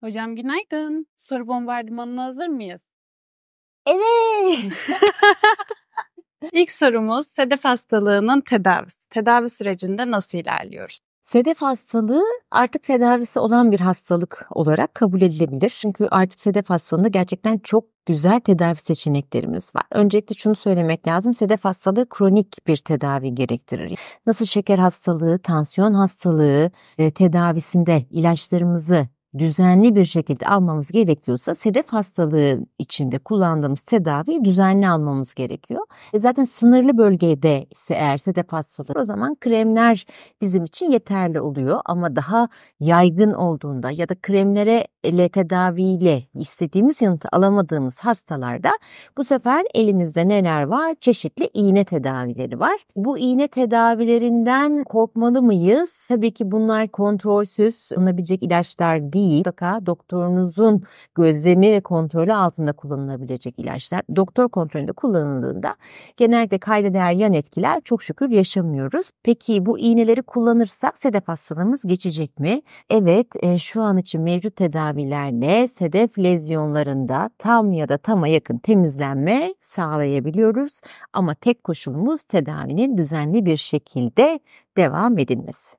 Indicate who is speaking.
Speaker 1: Hocam günaydın. Soru bombardımanına hazır mıyız? Evet. İlk sorumuz sedef hastalığının tedavisi. Tedavi sürecinde nasıl ilerliyoruz?
Speaker 2: Sedef hastalığı artık tedavisi olan bir hastalık olarak kabul edilebilir. Çünkü artık sedef hastalığında gerçekten çok güzel tedavi seçeneklerimiz var. Öncelikle şunu söylemek lazım. Sedef hastalığı kronik bir tedavi gerektirir. Nasıl şeker hastalığı, tansiyon hastalığı e, tedavisinde ilaçlarımızı düzenli bir şekilde almamız gerekiyorsa sedef hastalığı içinde kullandığımız tedaviyi düzenli almamız gerekiyor. E zaten sınırlı bölgede ise eğer sedef hastalığı o zaman kremler bizim için yeterli oluyor ama daha yaygın olduğunda ya da kremlere ile tedaviyle istediğimiz yanıtı alamadığımız hastalarda bu sefer elimizde neler var? Çeşitli iğne tedavileri var. Bu iğne tedavilerinden korkmalı mıyız? Tabii ki bunlar kontrolsüz alınabilecek ilaçlar değil iyi mutlaka doktorunuzun gözlemi ve kontrolü altında kullanılabilecek ilaçlar. Doktor kontrolünde kullanıldığında genellikle kaydeder yan etkiler çok şükür yaşamıyoruz. Peki bu iğneleri kullanırsak sedef hastalığımız geçecek mi? Evet e, şu an için mevcut tedavilerle sedef lezyonlarında tam ya da tama yakın temizlenme sağlayabiliyoruz. Ama tek koşulumuz tedavinin düzenli bir şekilde devam edilmesi.